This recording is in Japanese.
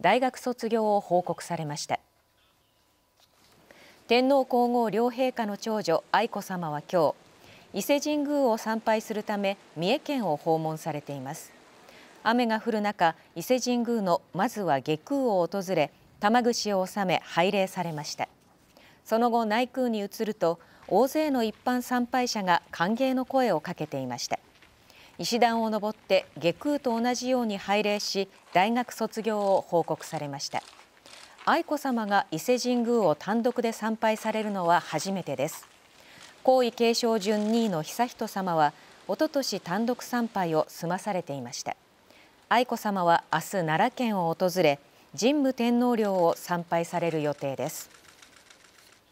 大学卒業を報告されました天皇皇后両陛下の長女愛子さまは今日伊勢神宮を参拝するため三重県を訪問されています雨が降る中伊勢神宮のまずは下空を訪れ玉串を納め拝礼されましたその後内宮に移ると大勢の一般参拝者が歓迎の声をかけていました石段を登って下空と同じように拝礼し大学卒業を報告されました愛子さまが伊勢神宮を単独で参拝されるのは初めてです皇位継承順2位の悠仁さまはおととし単独参拝を済まされていました愛子さまは明日奈良県を訪れ神武天皇陵を参拝される予定です